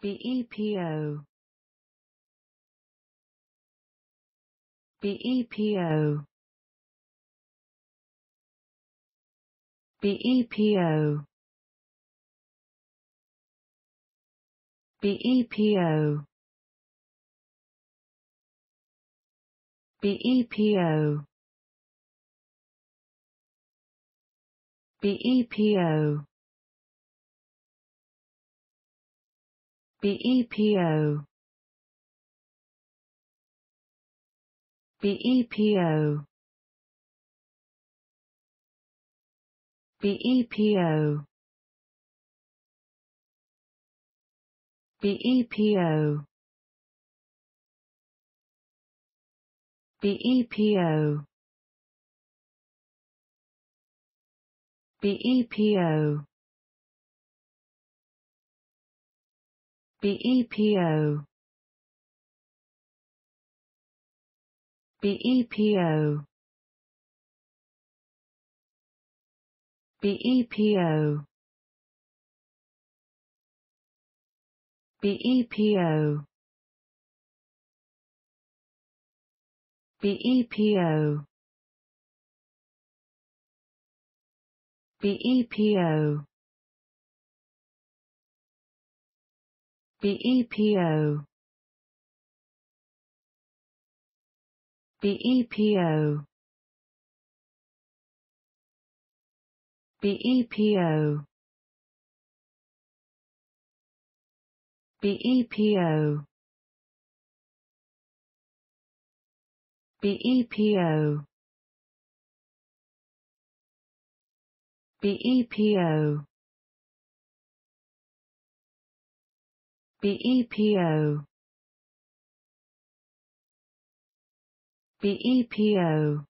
BEPO BEPO BEPO BEPO BEPO BEPO BEPO BEPO BEPO BEPO BEPO BEPO BEPO BEPO BEPO BEPO BEPO BEPO BEPO BEPO BEPO BEPO BEPO BEPO BEPO BEPO BEPO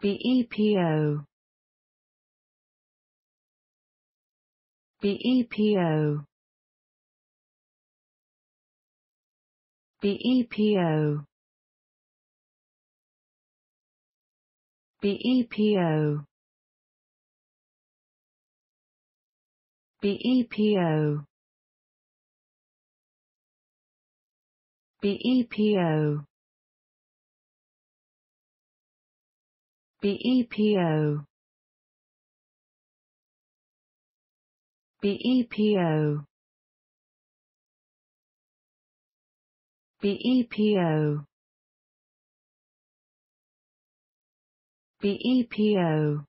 BEPO BEPO BEPO BEPO BEPO BEPO BEPO BEPO BEPO